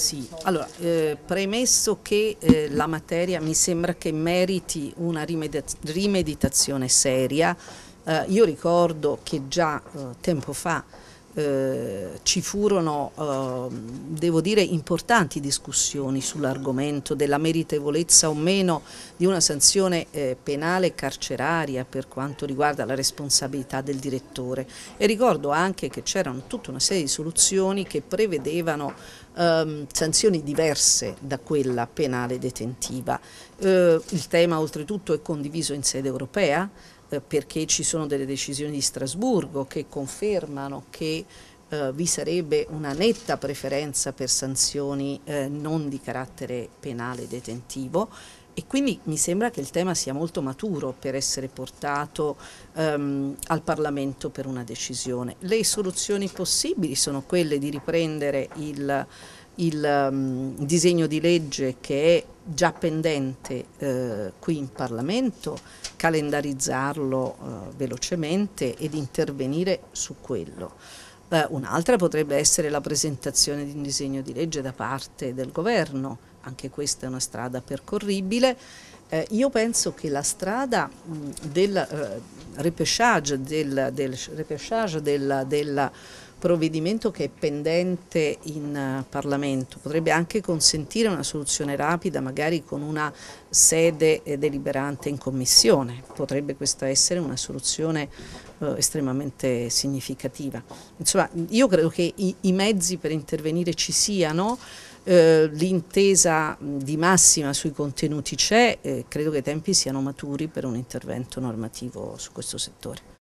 Sì, allora, eh, premesso che eh, la materia mi sembra che meriti una rimeditazione seria, eh, io ricordo che già eh, tempo fa eh, ci furono, eh, devo dire, importanti discussioni sull'argomento della meritevolezza o meno di una sanzione eh, penale carceraria per quanto riguarda la responsabilità del direttore e ricordo anche che c'erano tutta una serie di soluzioni che prevedevano ehm, sanzioni diverse da quella penale detentiva. Eh, il tema oltretutto è condiviso in sede europea, eh, perché ci sono delle decisioni di Strasburgo che confermano che eh, vi sarebbe una netta preferenza per sanzioni eh, non di carattere penale detentivo e quindi mi sembra che il tema sia molto maturo per essere portato ehm, al Parlamento per una decisione. Le soluzioni possibili sono quelle di riprendere il il um, disegno di legge che è già pendente eh, qui in Parlamento, calendarizzarlo eh, velocemente ed intervenire su quello. Eh, un'altra potrebbe essere la presentazione di un disegno di legge da parte del governo anche questa è una strada percorribile. Eh, io penso che la strada mh, del, eh, repechage, del, del repechage del, del, provvedimento che è pendente in uh, Parlamento potrebbe anche consentire una soluzione rapida magari con una sede eh, deliberante in Commissione, potrebbe questa essere una soluzione eh, estremamente significativa. Insomma io credo che i, i mezzi per intervenire ci siano, eh, l'intesa di massima sui contenuti c'è, eh, credo che i tempi siano maturi per un intervento normativo su questo settore.